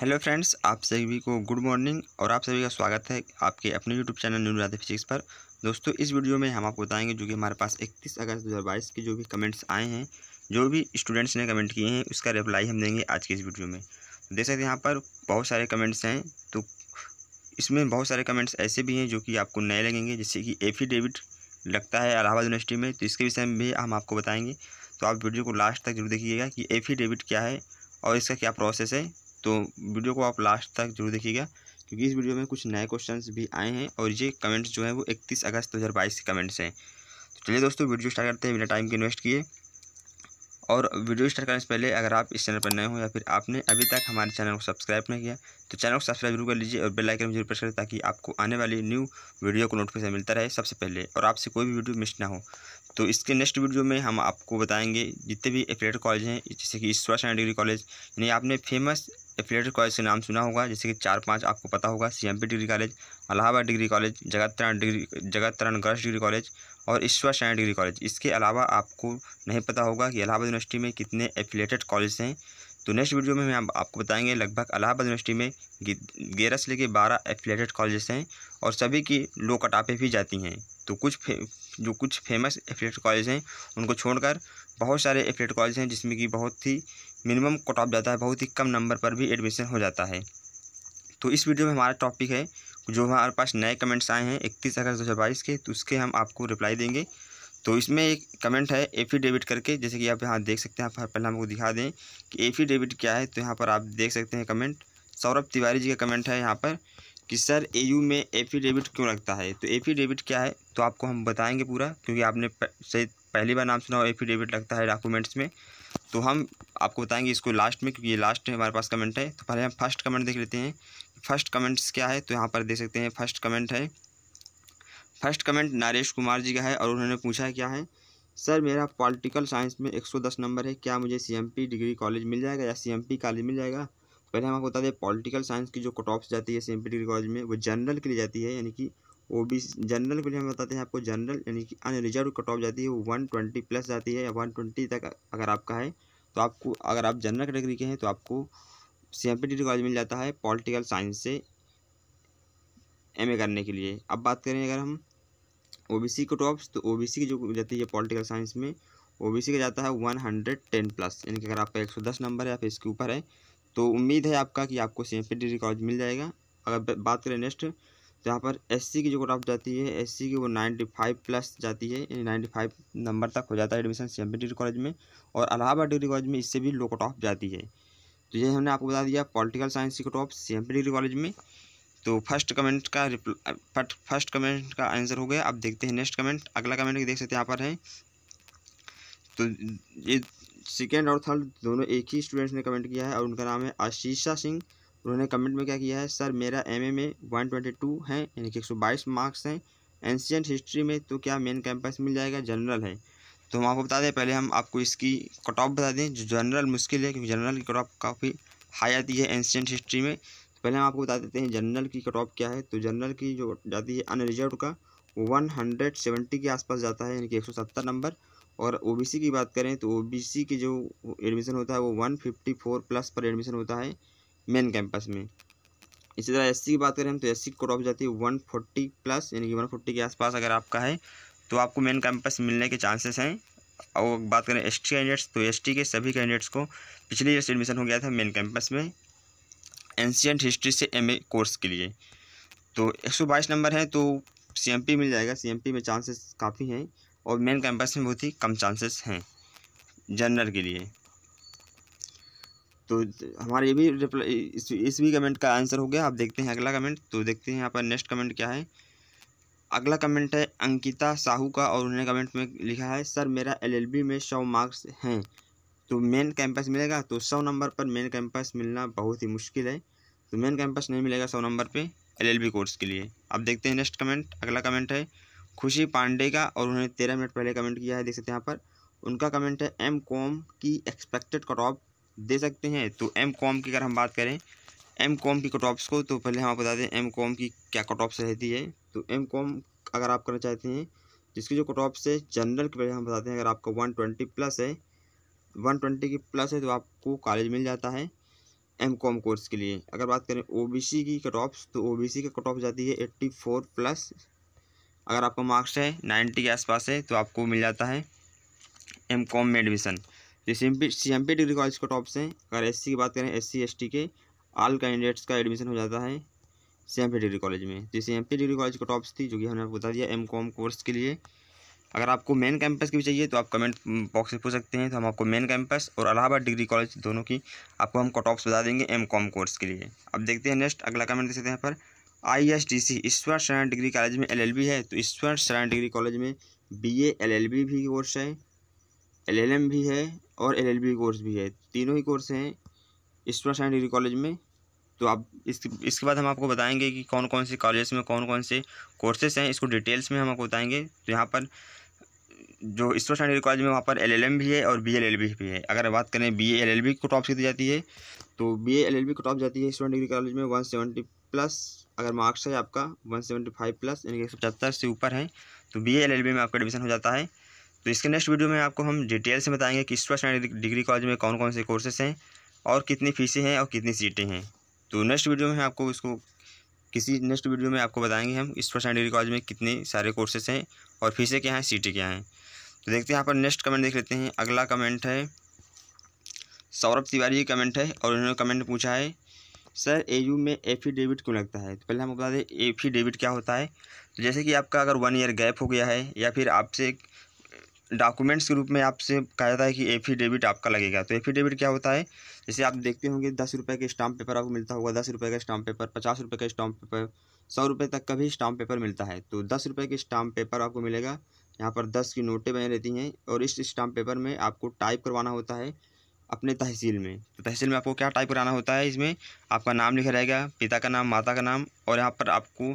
hello friends आप सभी को गुड मॉर्निंग और आप सभी का स्वागत है आपके अपने YouTube channel new Radhe physics पर दोस्तों इस वीडियो में हम आपको बताएंगे जो कि हमारे पास 31 अगस्त 2022 के जो भी कमेंट्स आए हैं जो भी स्टूडेंट्स ने कमेंट किए हैं उसका रिप्लाई हम देंगे आज के इस वीडियो में तो देख सकते हैं यहाँ पर बहुत सारे कमेंट्स हैं तो इसमें बहुत सारे कमेंट्स ऐसे भी हैं जो कि आपको नए लगेंगे जैसे कि एफिडेविट लगता है इलाहाबाद यूनिवर्सिटी में तो इसके विषय में भी हम आपको बताएँगे तो आप वीडियो को लास्ट तक जरूर देखिएगा कि एफिडेविट क्या है और इसका क्या प्रोसेस है तो वीडियो को आप लास्ट तक जरूर देखिएगा क्योंकि इस वीडियो में कुछ नए क्वेश्चंस भी आए हैं और ये कमेंट्स जो हैं वो 31 अगस्त 2022 के कमेंट्स हैं तो चलिए दोस्तों वीडियो स्टार्ट करते हैं बिना टाइम के इन्वेस्ट किए और वीडियो स्टार्ट करने से पहले अगर आप इस चैनल पर नए हो या फिर आपने अभी तक हमारे चैनल को सब्सक्राइब नहीं किया तो चैनल को सब्सक्राइब जरूर कर लीजिए और बेल आइकन जरूर प्रेस करें ताकि आपको आने वाली न्यू वीडियो को नोटिफिकेशन मिलता रहे सबसे पहले और आपसे कोई भी वीडियो मिस ना हो तो इसके नेक्स्ट वीडियो में हम आपको बताएंगे जितने भी एफिलेट कॉलेज हैं जैसे कि ईश्वर सेना डिग्री कॉलेज यानी आपने फेमस एफिलेटेड कॉलेज के नाम सुना होगा जैसे कि चार पाँच आपको पता होगा C M P degree college Allahabad degree college Jagat Taran degree जगत तरण गर्ल्स डिग्री कॉलेज और ईश्वर शरण डिग्री कॉलेज इसके अलावा आपको नहीं पता होगा कि इलाहाबाद यूनिवर्सिटी में कितने एफिलेटेड कॉलेज हैं तो नेक्स्ट वीडियो में हम आपको बताएंगे लगभग अलाहाबाद यूनिवर्सिटी में ग्यारह से लेकर बारह एफिलेटेड कॉलेजेस हैं और सभी की लो कटापे भी जाती हैं तो कुछ जो कुछ फेमस एफिलेटेड कॉलेज हैं उनको छोड़कर बहुत सारे एफिलेटेड कॉलेज हैं जिसमें कि बहुत ही मिनिमम कट ऑफ जाता है बहुत ही कम नंबर पर भी एडमिशन हो जाता है तो इस वीडियो में हमारा टॉपिक है जो हमारे पास नए कमेंट्स आए हैं इकतीस अगस्त दो के तो उसके हम आपको रिप्लाई देंगे तो इसमें एक कमेंट है एफिडेविट करके जैसे कि आप यहाँ देख सकते हैं पहले हमको दिखा दें कि एफिडेविट क्या है तो यहाँ पर आप देख सकते हैं कमेंट सौरभ तिवारी जी का कमेंट है यहाँ पर कि सर एयू में एफिडेविट क्यों लगता है तो एफिडेविट क्या है तो आपको हम बताएंगे पूरा क्योंकि आपने शायद पहली बार नाम सुना हो एफिडेविट लगता है डॉक्यूमेंट्स में तो हम आपको बताएंगे इसको लास्ट में क्योंकि ये लास्ट में हमारे पास कमेंट है तो पहले हम फर्स्ट कमेंट देख लेते हैं फर्स्ट कमेंट्स क्या है तो यहाँ पर देख सकते हैं फर्स्ट कमेंट है फर्स्ट कमेंट नारेश कुमार जी का है और उन्होंने पूछा है क्या है सर मेरा पॉलिटिकल साइंस में 110 नंबर है क्या मुझे सी डिग्री कॉलेज मिल जाएगा या सी कॉलेज मिल जाएगा तो पहले हम आपको बता दें पॉलिटिकल साइंस की जो कट जाती है सीएमपी डिग्री कॉलेज में वो जनरल के लिए जाती है यानी कि ओ बी जनरल के लिए हम बताते हैं आपको जनरल यानी कि अनरिजर्व कट ऑफ जाती है वो वन ट्वेंटी प्लस जाती है या वन ट्वेंटी तक अगर आपका है तो आपको अगर आप जनरल कैटेगरी के हैं तो आपको सी कॉलेज मिल जाता है पॉलिटिकल साइंस से एम करने के लिए अब बात करें अगर हम O B C cut off तो ओ बी सी की जो जाती है पॉलिटिकल साइंस में ओ बी सी का जाता है वन हंड्रेड टेन प्लस यानी कि अगर आपका एक सौ दस नंबर है या फिर इसके ऊपर है तो उम्मीद है आपका कि आपको C M P degree college मिल जाएगा अगर बात करें नेक्स्ट तो यहाँ पर एस की जो कट ऑफ जाती है एस की वो नाइन्टी फाइव प्लस जाती है यानी नाइन्टी फाइव नंबर तक हो जाता है एडमिशन सेवन डिग्री कॉलेज में और अलाहाबाद डिग्री कॉलेज में इससे भी लो कट ऑफ जाती है तो ये हमने आपको बता दिया पॉलिटिकल साइंस की cut off seven degree college में तो फर्स्ट कमेंट का रिप्लाई फर्स्ट कमेंट का आंसर हो गया अब देखते हैं नेक्स्ट कमेंट अगला कमेंट देख सकते हैं यहाँ पर है तो ये सेकेंड और थर्ड दोनों एक ही स्टूडेंट्स ने कमेंट किया है और उनका नाम है आशीषा सिंह उन्होंने कमेंट में क्या किया है सर मेरा एमए में वन ट्वेंटी टू है यानी कि एक सौ बाईस मार्क्स हैं एंशियंट हिस्ट्री में तो क्या मेन कैंपस मिल जाएगा जनरल है तो हम आपको बता दें पहले हम आपको इसकी कट ऑफ बता दें जो जनरल मुश्किल है क्योंकि जनरल की कट ऑफ काफ़ी हाई आती है एंशियंट हिस्ट्री में तो पहले हम आपको बता देते हैं जनरल की कट ऑफ क्या है तो जनरल की जो जाती है अनरिजर्व का वो वन हंड्रेड सेवेंटी के आसपास जाता है यानी कि एक सौ सत्तर नंबर और ओ की बात करें तो ओ की जो एडमिशन होता है वो वन फिफ्टी फोर प्लस पर एडमिशन होता है मेन कैंपस में इसी तरह एससी की बात करें हम तो एससी की कोट ऑफ जाती है वन फोर्टी प्लस यानी कि वन फोर्टी के आसपास अगर आपका है तो आपको मेन कैंपस मिलने के चांसेस हैं और बात करें एस टी कैंडिडेट्स तो एस टी के सभी कैंडिडेट्स को पिछले ईयर से एडमिशन हो गया था मेन कैंपस में एंशियंट हिस्ट्री से एम कोर्स के लिए तो एक नंबर है तो सी एम पी मिल जाएगा सी एम पी में चांसेस काफ़ी हैं और मेन कैंपस में बहुत ही कम चांसेस हैं जनरल के लिए तो हमारे ये भी रिप्लाई इस, इस भी कमेंट का आंसर हो गया आप देखते हैं अगला कमेंट तो देखते हैं यहाँ पर नेक्स्ट कमेंट क्या है अगला कमेंट है अंकिता साहू का और उन्होंने कमेंट में लिखा है सर मेरा एलएलबी में सौ मार्क्स हैं तो मेन कैंपस मिलेगा तो सौ नंबर पर मेन कैंपस मिलना बहुत ही मुश्किल है तो मेन कैंपस नहीं मिलेगा सौ नंबर पे एलएलबी कोर्स के लिए अब देखते हैं नेक्स्ट कमेंट अगला कमेंट है खुशी पांडे का और उन्होंने तेरह मिनट पहले कमेंट किया है देख सकते हैं यहाँ पर उनका कमेंट है एम कॉम की एक्सपेक्टेड ऑफ दे सकते हैं तो एम कॉम की अगर हम बात करें एम कॉम की कट ऑफ्स को तो पहले हम आप आपको बता दें एम कॉम की क्या कट ऑफ्स रहती है तो एम कॉम अगर आप करना चाहते हैं जिसकी जो कट ऑफ्स है जनरल की पहले हम बताते हैं अगर आपका वन ट्वेंटी प्लस है वन ट्वेंटी की प्लस है तो आपको कॉलेज मिल जाता है एम कॉम कोर्स के लिए अगर बात करें ओ बी सी की कट ऑफ्स तो ओ बी सी की कट ऑफ जाती है एट्टी फोर प्लस अगर आपका मार्क्स है नाइन्टी के आसपास है तो आपको मिल जाता है एम कॉम में एडमिशन ये C M P C M P degree college के टॉप्स हैं अगर एस सी की बात करें एस सी एस टी के आल कैंडिडेट्स का एडमिशन हो जाता है C M P degree college में तो C M P degree college का टॉप्स थी जो कि हमने आपको बता दिया एम कॉम कोर्स के लिए अगर आपको मेन कैंपस की भी चाहिए तो आप कमेंट बॉक्स में पूछ सकते हैं तो हम आपको मेन कैंपस और अलाहाबाद डिग्री कॉलेज दोनों की आपको हम कटॉप्स बता देंगे एम कॉम कोर्स के लिए अब देखते हैं नेक्स्ट अगला कमेंट देख सकते हैं यहाँ पर I S D C Ishwar Sharan degree college में एल एल बी है तो ईश्वर शरण डिग्री कॉलेज में B A L L B भी कोर्स है एलएलएम भी है और एलएलबी कोर्स भी है तीनों ही कोर्स हैं ईश्वर साइंस डिग्री कॉलेज में तो आप इस इसके बाद हम आपको बताएंगे कि कौन कौन से कॉलेज में कौन कौन से कोर्सेस हैं इसको डिटेल्स में हम आपको बताएंगे तो यहाँ पर जो ईश्वर साइन डिग्री कॉलेज में वहाँ पर एल भी है और बी भी है अगर बात करें बी को टॉप से दी जाती है तो बी को टॉप जाती है ईश्वर डिग्री कॉलेज में वन सेवेंटी प्लस अगर मार्क्स है आपका वन सेवेंटी फाइव प्लस यानी कि एक सौ पचहत्तर से ऊपर है तो बी एल एल बी में आपका एडमिशन हो जाता है तो इसके नेक्स्ट वीडियो में आपको हम डिटेल से बताएंगे कि स्वच्छ डिग्री कॉलेज में कौन कौन से कोर्सेस हैं और कितनी फीसें हैं और कितनी सीटें हैं तो नेक्स्ट वीडियो में आपको इसको किसी नेक्स्ट वीडियो में आपको बताएंगे हम सुभाष डिग्री कॉलेज में कितने सारे कोर्सेस हैं और फीसें क्या हैं सीटें क्या हैं तो देखते हैं यहाँ पर नेक्स्ट कमेंट देख लेते हैं अगला कमेंट है सौरभ तिवारी कमेंट है और उन्होंने कमेंट पूछा है सर एयू में एफिडेविट क्यों लगता है तो पहले हम बता दें एफिडेविट क्या होता है तो जैसे कि आपका अगर वन ईयर गैप हो गया है या फिर आपसे डॉक्यूमेंट्स के रूप में आपसे कहा जाता है कि एफिडेविट आपका लगेगा तो एफिडेविट क्या होता है जैसे आप देखते होंगे दस रुपये के स्टाम्प पेपर आपको मिलता होगा दस रुपये का स्टाम्प पेपर पचास रुपये का स्टाम्प पेपर सौ रुपये तक का भी स्टाम्प पेपर मिलता है तो दस रुपये के स्टाम्प पेपर आपको मिलेगा यहाँ पर दस की नोटें बनी रहती हैं और इस स्टाम्प पेपर में आपको टाइप करवाना होता है अपने तहसील में तो तहसील में आपको क्या टाइप कराना होता है इसमें आपका नाम लिखा रहेगा पिता का नाम माता का नाम और यहाँ पर आपको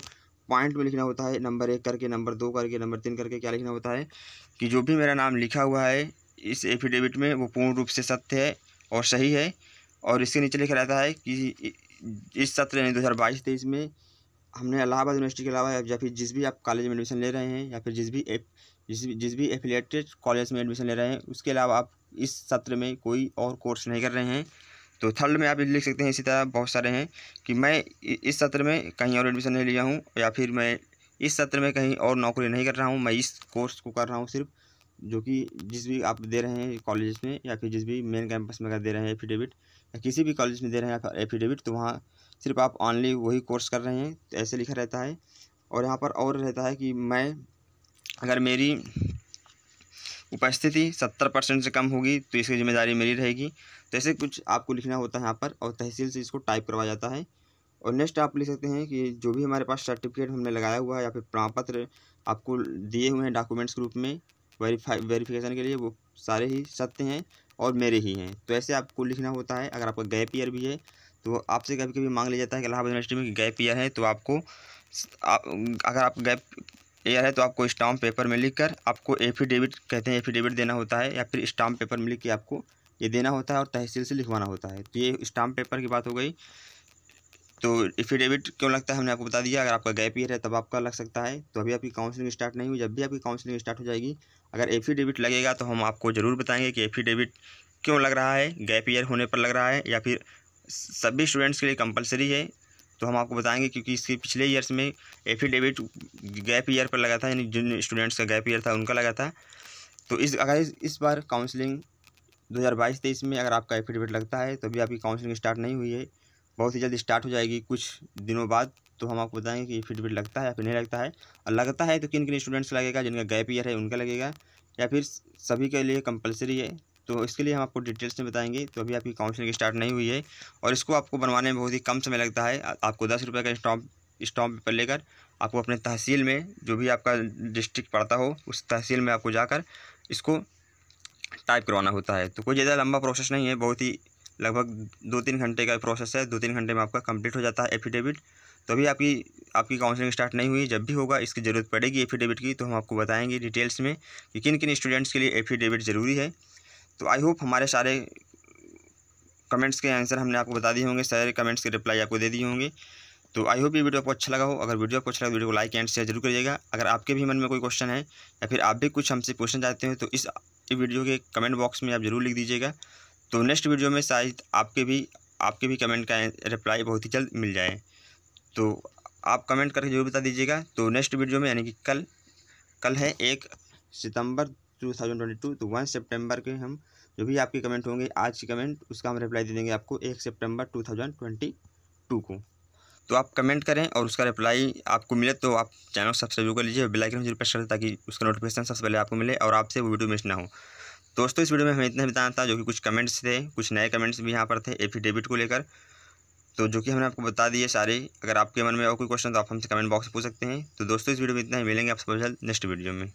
पॉइंट में लिखना होता है नंबर एक करके नंबर दो करके नंबर तीन करके क्या लिखना होता है कि जो भी मेरा नाम लिखा हुआ है इस एफिडेविट में वो पूर्ण रूप से सत्य है और सही है और इसके नीचे लिखा रहता है कि इस सत्र दो हज़ार बाईस तेईस में हमने इलाहाबाद यूनिवर्सिटी के अलावा या फिर जिस भी आप कॉलेज में एडमिशन ले रहे हैं या फिर जिस भी एप जिस भी जिस भी एफिलेटेड कॉलेज में एडमिशन ले रहे हैं उसके अलावा आप इस सत्र में कोई और कोर्स नहीं कर रहे हैं तो थर्ड में आप लिख सकते हैं इसी तरह बहुत सारे हैं कि मैं इस सत्र में कहीं और एडमिशन नहीं लिया हूँ या फिर मैं इस सत्र में कहीं और नौकरी नहीं कर रहा हूँ मैं इस कोर्स को कर रहा हूँ सिर्फ जो कि जिस भी आप दे रहे हैं कॉलेज में या फिर जिस भी मेन कैंपस में अगर दे रहे हैं एफिडेविट या किसी भी कॉलेज में दे रहे हैं एफिडेविट तो वहाँ सिर्फ आप ऑनली वही कोर्स कर रहे हैं तो ऐसे लिखा रहता है और यहाँ पर और रहता है कि मैं अगर मेरी उपस्थिति सत्तर परसेंट से कम होगी तो इसकी जिम्मेदारी मेरी रहेगी तो ऐसे कुछ आपको लिखना होता है यहाँ पर और तहसील से इसको टाइप करवाया जाता है और नेक्स्ट आप लिख सकते हैं कि जो भी हमारे पास सर्टिफिकेट हमने लगाया हुआ है या फिर प्रमाण पत्र आपको दिए हुए हैं डॉक्यूमेंट्स के रूप में वेरीफाई वेरीफिकेशन के लिए वो सारे ही सत्य हैं और मेरे ही हैं तो ऐसे आपको लिखना होता है अगर आपका गैप ईयर भी है तो आपसे कभी कभी मांग लिया जाता है कि इलाहाबाद यूनिवर्सिटी में गैप ईयर है तो आपको आप, अगर आप गैप ईयर है तो आपको स्टाम्प पेपर में लिख आपको एफिडेविट कहते हैं एफिडेविट देना होता है या फिर स्टाम्प पेपर में लिख के आपको ये देना होता है और तहसील से लिखवाना होता है तो ये स्टाम्प पेपर की बात हो गई तो एफिडेविट क्यों लगता है हमने आपको बता दिया अगर आपका गैप ईयर है तब आपका लग सकता है तो अभी आपकी काउंसलिंग स्टार्ट नहीं हुई जब भी आपकी काउंसलिंग स्टार्ट हो जाएगी अगर एफिडेविट लगेगा तो हम आपको ज़रूर बताएंगे कि एफिडेविट क्यों लग रहा है गैप ईयर होने पर लग रहा है या फिर सभी स्टूडेंट्स के लिए कंपलसरी है तो हम आपको बताएंगे क्योंकि इसके पिछले ईयर्स में एफिडेविट गैप ईयर पर लगा था यानी जिन स्टूडेंट्स का गैप ईयर था उनका लगा था तो इस अगर इस बार काउंसलिंग दो हज़ार बाईस तेईस में अगर आपका एफिडेविट लगता है तो अभी आपकी काउंसलिंग स्टार्ट नहीं हुई है बहुत ही जल्दी स्टार्ट हो जाएगी कुछ दिनों बाद तो हम आपको बताएंगे कि एफिडेविट लगता है या फिर नहीं लगता है और लगता है तो किन किन स्टूडेंट्स लगेगा जिनका गैप ईयर है उनका लगेगा या फिर सभी के लिए कंपलसरी है तो इसके लिए हम आपको डिटेल्स में बताएंगे तो अभी आपकी काउंसलिंग स्टार्ट नहीं हुई है और इसको आपको बनवाने में बहुत ही कम समय लगता है आपको दस रुपये का स्टॉम्प स्टॉम्प पेपर लेकर आपको अपने तहसील में जो भी आपका डिस्ट्रिक्ट पड़ता हो उस तहसील में आपको जाकर इसको टाइप करवाना होता है तो कोई ज़्यादा लंबा प्रोसेस नहीं है बहुत ही लगभग दो तीन घंटे का प्रोसेस है दो तीन घंटे में आपका कंप्लीट हो जाता है एफिडेविट तो अभी आपकी आपकी काउंसलिंग स्टार्ट नहीं हुई जब भी होगा इसकी ज़रूरत पड़ेगी एफिडेविट की तो हम आपको बताएंगे डिटेल्स में कि किन किन स्टूडेंट्स के लिए एफिडेविट ज़रूरी है तो आई होप हमारे सारे कमेंट्स के आंसर हमने आपको बता दिए होंगे सारे कमेंट्स के रिप्लाई आपको दे दिए होंगे तो आई होप ये वीडियो आपको अच्छा लगा हो अगर वीडियो आपको अच्छा लगा वीडियो को लाइक एंड शेयर जरूर करिएगा अगर आपके भी मन में कोई क्वेश्चन है या फिर आप भी कुछ हमसे पूछना चाहते हो तो इस वीडियो के कमेंट बॉक्स में आप ज़रूर लिख दीजिएगा तो नेक्स्ट वीडियो में शायद आपके भी आपके भी कमेंट का रिप्लाई बहुत ही जल्द मिल जाए तो आप कमेंट करके जरूर बता दीजिएगा तो नेक्स्ट वीडियो में यानी कि कल कल है एक सितंबर 2022 तो वन सितंबर के हम जो भी आपके कमेंट होंगे आज के कमेंट उसका हम रिप्लाई दे देंगे आपको एक सितंबर 2022 को तो आप कमेंट करें और उसका रिप्लाई आपको मिले तो आप चैनल सब्सक्राइब कर लीजिए बेल आइकन जरूर प्रेस करें ताकि उसका नोटिफिकेशन सबसे पहले आपको मिले और आपसे वो वीडियो मिस ना हो दोस्तों इस वीडियो में हमें इतना बताना था जो कि कुछ कमेंट्स थे कुछ नए कमेंट्स भी यहाँ पर थे एफिडेविट को लेकर तो जो कि हमने आपको बता दिए सारे अगर आपके मन में और कोई क्वेश्चन तो आप हमसे कमेंट बॉक्स में पूछ सकते हैं तो दोस्तों इस वीडियो में इतना ही मिलेंगे आप सब जल्द नेक्स्ट वीडियो में